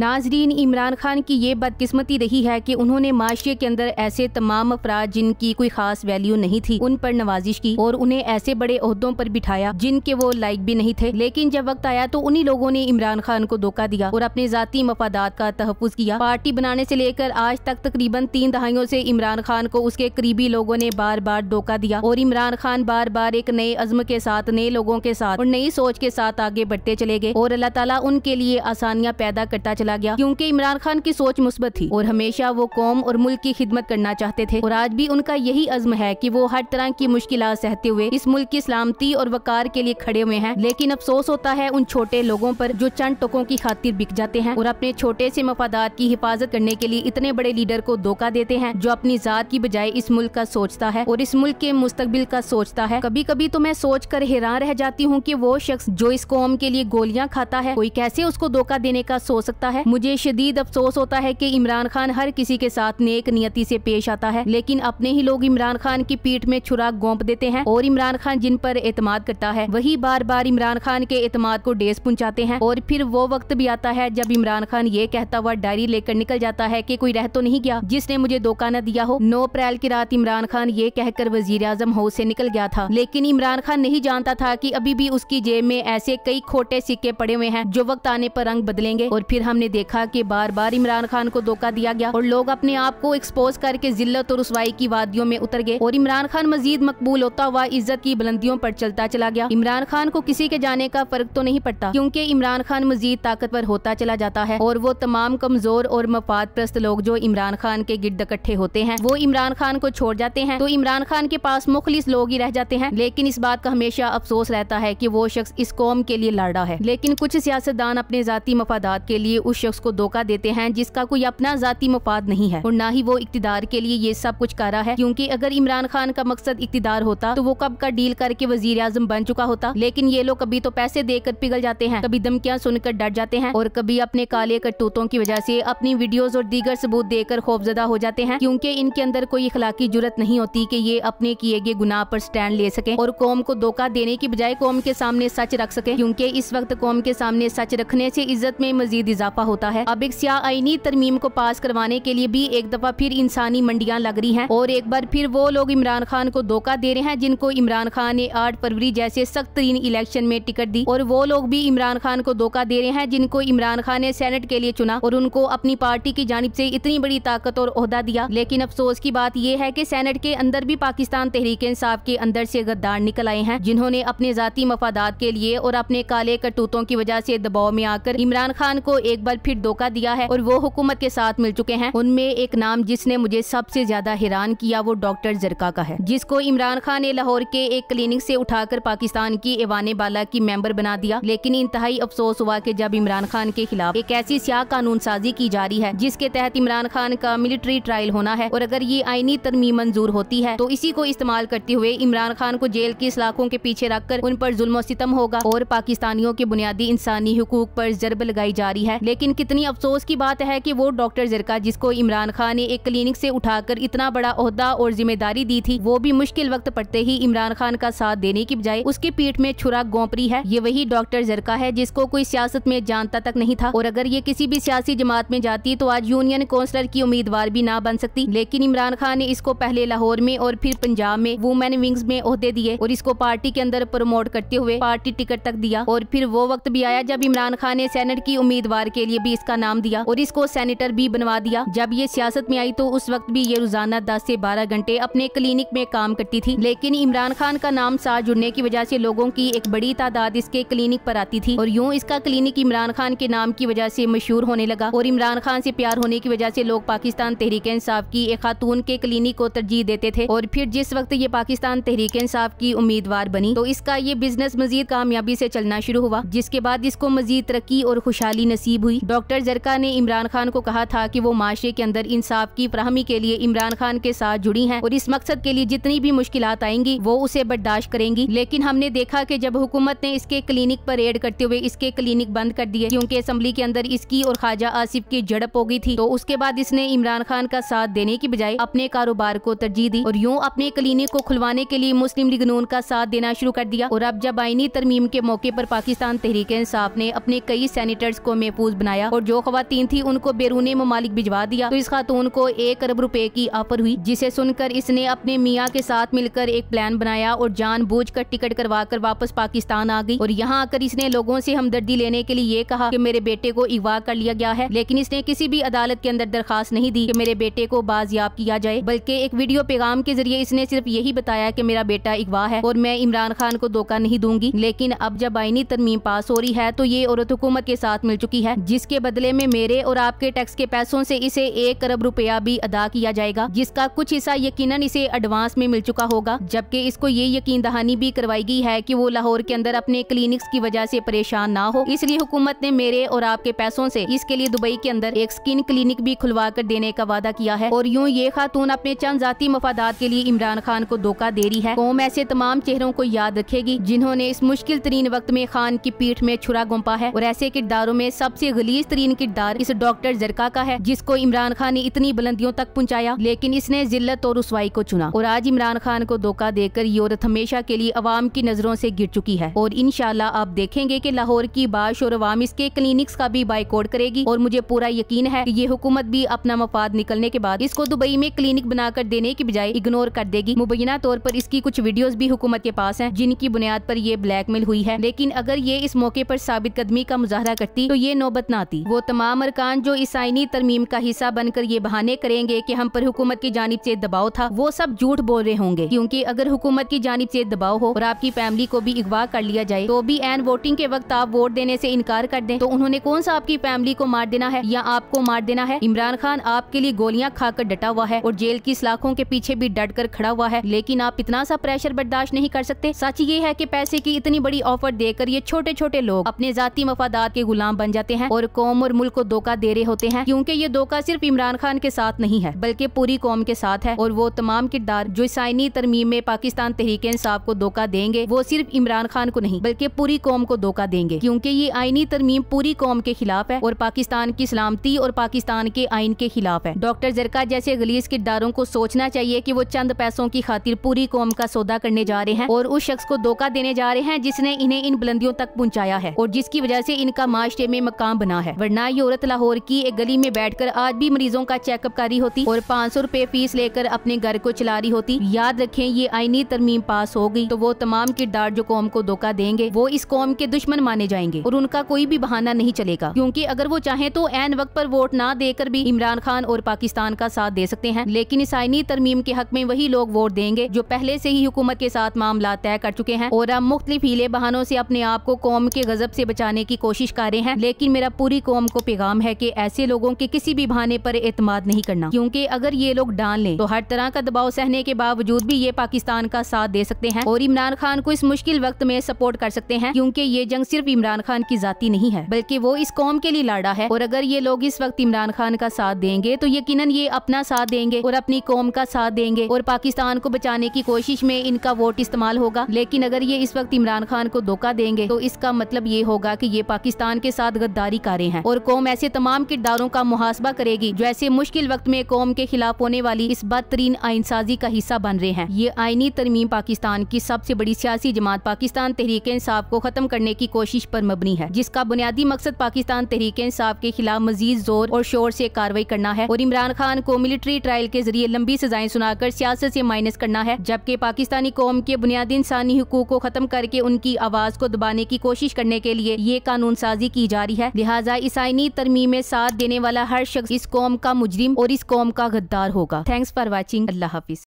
नाजरीन इमरान खान की ये बदकिस्मती रही है कि उन्होंने माशरे के अंदर ऐसे तमाम अफराज जिनकी कोई खास वैल्यू नहीं थी उन पर नवाजिश की और उन्हें ऐसे बड़े अहदों पर बिठाया जिनके वो लाइक भी नहीं थे लेकिन जब वक्त आया तो उन्ही लोगों ने इमरान खान को धोखा दिया और अपने जाती मफादात का तहफ़ किया पार्टी बनाने से लेकर आज तक तकरीबन तीन दहाइयों से इमरान खान को उसके करीबी लोगों ने बार बार धोखा दिया और इमरान खान बार बार एक नए अजम के साथ नए लोगों के साथ और नई सोच के साथ आगे बढ़ते चले गए और अल्लाह तला उनके लिए आसानियाँ पैदा करता चला चला गया क्योंकि इमरान खान की सोच मुस्बत थी और हमेशा वो कौम और मुल्क की खिदमत करना चाहते थे और आज भी उनका यही अज्म है की वो हर तरह की मुश्किल सहते हुए इस मुल्क की सलामती और वकार के लिए खड़े हुए हैं लेकिन अफसोस होता है उन छोटे लोगों पर जो चंद टकों की खातिर बिक जाते हैं और अपने छोटे से मफादात की हिफाजत करने के लिए इतने बड़े लीडर को धोखा देते हैं जो अपनी जात की बजाय इस मुल्क का सोचता है और इस मुल्क के मुस्तबिल का सोचता है कभी कभी तो मैं सोच कर हैरान रह जाती हूँ की वो शख्स जो इस कौम के लिए गोलियाँ खाता है कोई कैसे उसको धोखा देने का सोच सकता है है मुझे शदीद अफसोस होता है की इमरान खान हर किसी के साथ नेक नियति से पेश आता है लेकिन अपने ही लोग इमरान खान की पीठ में छुराक गोंप देते हैं और इमरान खान जिन पर एतमाद करता है वही बार बार इमरान खान के एतमाद को डेस पहुँचाते हैं और फिर वो वक्त भी आता है जब इमरान खान ये कहता हुआ डायरी लेकर निकल जाता है की कोई रह तो नहीं गया जिसने मुझे धोखा दिया हो नौ अप्रैल की रात इमरान खान ये कहकर वजीर आजम हाउस ऐसी निकल गया था लेकिन इमरान खान नहीं जानता था की अभी भी उसकी जेब में ऐसे कई खोटे सिक्के पड़े हुए हैं जो वक्त आने पर रंग बदलेंगे और फिर हम हमने देखा कि बार बार इमरान खान को धोखा दिया गया और लोग अपने आप को एक्सपोज करके जिल्लत और रसवाई की वादियों में उतर गए और इमरान खान मजीद मकबूल होता हुआ इज्जत की बुलंदियों पर चलता चला गया इमरान खान को किसी के जाने का फर्क तो नहीं पड़ता क्योंकि इमरान खान मजीद ताकतवर होता चला जाता है और वो तमाम कमजोर और मफाद प्रस्त लोग जो इमरान खान के गिर्द इकट्ठे होते हैं वो इमरान खान को छोड़ जाते हैं तो इमरान खान के पास मुखलिस लोग ही रह जाते हैं लेकिन इस बात का हमेशा अफसोस रहता है की वो शख्स इस कौम के लिए लाड़ा है लेकिन कुछ सियासतदान अपने जाती मफादात के लिए उस शख्स को धोखा देते हैं जिसका कोई अपना जाति मफाद नहीं है और ना ही वो इकतदार के लिए ये सब कुछ कर रहा है क्यूँकी अगर इमरान खान का मकसद इकतदार होता तो वो कब का डील करके वजीर आजम बन चुका होता लेकिन ये लोग कभी तो पैसे देकर पिघल जाते हैं कभी धमकियाँ सुनकर डर जाते हैं और कभी अपने काले करतूतों की वजह से अपनी वीडियोस और दीगर सबूत देकर खौफजदा हो जाते हैं क्योंकि इनके अंदर कोई इखलाकी जरूरत नहीं होती कि ये अपने किए गए गुनाह पर स्टैंड ले सके और कौम को धोखा देने की बजाय कौम के सामने सच रख सके क्योंकि इस वक्त कौम के सामने सच रखने से इज्जत में मजीद इजाफा इजाफा होता है अब एक सिया आईनी तरमीम को पास करवाने के लिए भी एक दफा फिर इंसानी मंडियाँ लग रही है और एक बार फिर वो लोग इमरान खान को धोखा दे रहे हैं जिनको इमरान खान ने आठ फरवरी जैसे सख्त तरीन इलेक्शन में टिकट दी और वो लोग भी इमरान खान को धोखा दे रहे हैं जिनको इमरान खान ने सेनेट के लिए चुना और उनको अपनी पार्टी की जानब ऐसी इतनी बड़ी ताकत और अहदा दिया लेकिन अफसोस की बात यह है की सेनेट के अंदर भी पाकिस्तान तहरीक इंसाफ के अंदर ऐसी गद्दार निकल आए हैं जिन्होंने अपने जाती मफादात के लिए और अपने काले करतूतों की वजह ऐसी दबाव में आकर इमरान खान को एक बार फिर धोखा दिया है और वो हुकूमत के साथ मिल चुके हैं उनमें एक नाम जिसने मुझे सबसे ज्यादा हैरान किया वो डॉक्टर जरका का है जिसको इमरान खान ने लाहौर के एक क्लिनिक से उठाकर पाकिस्तान की एवान बाला की मेंबर बना दिया लेकिन इंतहाई अफसोस हुआ की जब इमरान खान के खिलाफ एक ऐसी सियाह कानून साजी की जा रही है जिसके तहत इमरान खान का मिलिट्री ट्रायल होना है और अगर ये आईनी तरमी मंजूर होती है तो इसी को इस्तेमाल करते हुए इमरान खान को जेल की सलाखों के पीछे रखकर उन पर जुल्म सितम होगा और पाकिस्तानियों के बुनियादी इंसानी हकूक पर जरब लगाई जा रही है लेकिन कितनी अफसोस की बात है कि वो डॉक्टर जरका जिसको इमरान खान ने एक क्लिनिक से उठाकर इतना बड़ा अहदा और जिम्मेदारी दी थी वो भी मुश्किल वक्त पड़ते ही इमरान खान का साथ देने की बजाय उसके पीठ में छुरा गोपरी है ये वही डॉक्टर जरका है जिसको कोई सियासत में जानता तक नहीं था और अगर ये किसी भी सियासी जमात में जाती तो आज यूनियन काउंसिलर की उम्मीदवार भी ना बन सकती लेकिन इमरान खान ने इसको पहले लाहौर में और फिर पंजाब में वुमेन विंग्स में अहदे दिए और इसको पार्टी के अंदर प्रमोट करते हुए पार्टी टिकट तक दिया और फिर वो वक्त भी आया जब इमरान खान ने सेनेट की उम्मीदवार के लिए भी इसका नाम दिया और इसको सैनिटर भी बनवा दिया जब ये सियासत में आई तो उस वक्त भी ये रोजाना दस ऐसी बारह घंटे अपने क्लिनिक में काम करती थी लेकिन इमरान खान का नाम साथ जुड़ने की वजह ऐसी लोगों की एक बड़ी तादाद इसके क्लिनिक आरोप आती थी और यूँ इसका क्लिनिक इमरान खान के नाम की वजह ऐसी मशहूर होने लगा और इमरान खान ऐसी प्यार होने की वजह ऐसी लोग पाकिस्तान तहरीक इंसाफ की एक खातून के क्लिनिक को तरजीह देते थे और फिर जिस वक्त ये पाकिस्तान तहरीक इंसाफ की उम्मीदवार बनी तो इसका ये बिजनेस मजीद कामयाबी से चलना शुरू हुआ जिसके बाद इसको मजीद तरक्की और खुशहाली नसीब हुई थी डॉक्टर जरका ने इमरान खान को कहा था कि वो माशरे के अंदर इंसाफ की फ्राहमी के लिए इमरान खान के साथ जुड़ी हैं और इस मकसद के लिए जितनी भी मुश्किल आएंगी वो उसे बर्दाश्त करेंगी लेकिन हमने देखा की जब हुकूमत ने इसके क्लिनिक पर रेड करते हुए इसके क्लिनिक बंद कर दिए क्यूँकी असम्बली के अंदर इसकी और ख्वाजा आसिफ की झड़प हो गई थी तो उसके बाद इसने इमरान खान का साथ देने की बजाय अपने कारोबार को तरजीह दी और यूँ अपने क्लिनिक को खुलवाने के लिए मुस्लिम लीग नून का साथ देना शुरू कर दिया और अब जब आइनी तरमीम के मौके पर पाकिस्तान तहरीक इंसाफ ने अपने कई सैनिटर्स को महफूज बना बनाया और जो खातन थी उनको बैरून ममालिक भिजवा दिया तो इस खातून को एक अरब रुपए की ऑफर हुई जिसे सुनकर इसने अपने मियाँ के साथ मिलकर एक प्लान बनाया और जान बूझ कर टिकट करवा कर वापस पाकिस्तान आ गई और यहाँ आकर इसने लोगों से हमदर्दी लेने के लिए ये कहा कि मेरे बेटे को अगवा कर लिया गया है लेकिन इसने किसी भी अदालत के अंदर दरखास्त नहीं दी कि मेरे बेटे को बाजियाब किया जाए बल्कि एक वीडियो पैगाम के जरिए इसने सिर्फ यही बताया कि मेरा बेटा अगवा है और मैं इमरान खान को धोखा नहीं दूंगी लेकिन अब जब आईनी तरमीम पास हो रही है तो ये औरत हुकूमत के साथ मिल चुकी है जिसके बदले में मेरे और आपके टैक्स के पैसों से इसे एक अरब रुपया भी अदा किया जाएगा जिसका कुछ हिस्सा यकीनन इसे एडवांस में मिल चुका होगा जबकि इसको ये यकीन दहानी भी करवाई गई है कि वो लाहौर के अंदर अपने क्लिनिक्स की वजह से परेशान ना हो इसलिए हुकूमत ने मेरे और आपके पैसों से इसके लिए दुबई के अंदर एक स्किन क्लिनिक भी खुलवा कर देने का वादा किया है और यूँ ये खातून अपने चंद जाती मफादात के लिए इमरान खान को धोखा दे रही है कौम ऐसे तमाम चेहरों को याद रखेगी जिन्होंने इस मुश्किल तरीन वक्त में खान की पीठ में छुरा गुम्पा है और ऐसे किरदारों में सबसे गलीज तरीन किरदार इस डॉक्टर जरका का है जिसको इमरान खान ने इतनी बुलंदियों तक पहुँचाया लेकिन इसने जिल्लत और रसवाई को चुना और आज इमरान खान को धोखा देकर ये औरत हमेशा के लिए अवाम की नजरों ऐसी गिर चुकी है और इनशाला आप देखेंगे की लाहौर की बाश और अवाम इसके क्लिनिक्स का भी बाइकआउट करेगी और मुझे पूरा यकीन है की ये हुकूमत भी अपना मफाद निकलने के बाद इसको दुबई में क्लिनिक बनाकर देने की बजाय इग्नोर कर देगी मुबैना तौर पर इसकी कुछ वीडियोस भी हुकूमत के पास हैं जिनकी बुनियाद पर ये ब्लैकमेल हुई है लेकिन अगर ये इस मौके पर साबित कदमी का मुजाहरा करती तो ये नौबत जरूरत न आती वो तमाम अरकान जो इस आईनी तरमीम का हिस्सा बनकर ये बहाने करेंगे की हम पर हुकूमत की जानब ऐसी दबाव था वो सब झूठ बोल रहे होंगे क्यूँकी अगर हुकूमत की जानब ऐसी दबाव हो और आपकी फैमिली को भी अगवा कर लिया जाए तो भी एन वोटिंग के वक्त आप वोट देने ऐसी इनकार कर दे तो उन्होंने कौन सा आपकी फैमिली को मार देना है या आपको मार देना है इमरान खान आपके लिए गोलियाँ खाकर डटा हुआ है और जेल की सलाखों के पीछे भी डट कर खड़ा हुआ है लेकिन आप इतना सा प्रेशर बर्दाश्त नहीं कर सकते सच ये है की पैसे की इतनी बड़ी ऑफर देकर ये छोटे छोटे लोग अपने जाती मफादात के गुलाम बन जाते हैं और कौम और मुल्क को धोखा दे रहे होते हैं क्योंकि ये धोखा सिर्फ इमरान खान के साथ नहीं है बल्कि पूरी कौम के साथ है और वो तमाम किरदार जो साइनी तरमीम में पाकिस्तान तहरीक इंसाफ को धोखा देंगे वो सिर्फ इमरान खान को नहीं बल्कि पूरी कौम को धोखा देंगे क्योंकि ये आईनी तरमीम पूरी कौम के खिलाफ है और पाकिस्तान की सलामती और पाकिस्तान के आइन के खिलाफ है डॉक्टर जरका जैसे गलीस किरदारों को सोचना चाहिए की वो चंद पैसों की खातिर पूरी कौम का सौदा करने जा रहे हैं और उस शख्स को धोखा देने जा रहे हैं जिसने इन्हें इन बुलंदियों तक पहुँचाया है और जिसकी वजह से इनका माशरे में मकाम बना बना है वरना ये औरत लाहौर की एक गली में बैठ कर आज भी मरीजों का चेकअप कर रही होती और पाँच सौ रूपए फीस लेकर अपने घर को चला रही होती याद रखें ये आईनी तरमीम पास हो गई तो वो तमाम किरदार जो कौम को धोखा देंगे वो इस कौम के दुश्मन माने जाएंगे और उनका कोई भी बहाना नहीं चलेगा क्यूँकी अगर वो चाहे तो एन वक्त आरोप वोट ना देकर भी इमरान खान और पाकिस्तान का साथ दे सकते हैं लेकिन इस आईनी तरमीम के हक में वही लोग वोट देंगे जो पहले ऐसी ही हुकूमत के साथ मामला तय कर चुके हैं और अब मुख्तलिफ हीले बहानों ऐसी अपने आप को कौम के गजब ऐसी बचाने की कोशिश कर रहे हैं लेकिन मेरा पूरी कौम को पैगाम है कि ऐसे लोगों के किसी भी बहाने पर एतमाद नहीं करना क्योंकि अगर ये लोग डाल लें तो हर तरह का दबाव सहने के बावजूद भी ये पाकिस्तान का साथ दे सकते हैं और इमरान खान को इस मुश्किल वक्त में सपोर्ट कर सकते हैं क्योंकि ये जंग सिर्फ इमरान खान की जाती नहीं है बल्कि वो इस कौम के लिए लाड़ा है और अगर ये लोग इस वक्त इमरान खान का साथ देंगे तो यकीन ये अपना साथ देंगे और अपनी कौम का साथ देंगे और पाकिस्तान को बचाने की कोशिश में इनका वोट इस्तेमाल होगा लेकिन अगर ये इस वक्त इमरान खान को धोखा देंगे तो इसका मतलब ये होगा की ये पाकिस्तान के साथ गद्दारी अधिकारी हैं और कौम ऐसे तमाम किरदारों का मुहासबा करेगी जो ऐसे मुश्किल वक्त में कौम के खिलाफ होने वाली इस बदतरीन आइन साजी का हिस्सा बन रहे हैं ये आइनी तरमीम पाकिस्तान की सबसे बड़ी सियासी जमात पाकिस्तान तहरीक इंसाफ को खत्म करने की कोशिश पर मबनी है जिसका बुनियादी मकसद पाकिस्तान तहरीक इंसाफ के खिलाफ मजीद जोर और शोर से कार्रवाई करना है और इमरान खान को मिलिट्री ट्रायल के जरिए लंबी सजाएं सुनाकर सियासत से माइनस करना है जबकि पाकिस्तानी कौम के बुनियादी इंसानी हकूक को खत्म करके उनकी आवाज को दबाने की कोशिश करने के लिए ये कानून साजी की जा रही है लिहाजा लिहाजा ईसाइनी तरमीम में साथ देने वाला हर शख्स इस कौम का मुजरिम और इस कौम का गद्दार होगा थैंक्स फॉर वॉचिंग अल्लाह हाफिज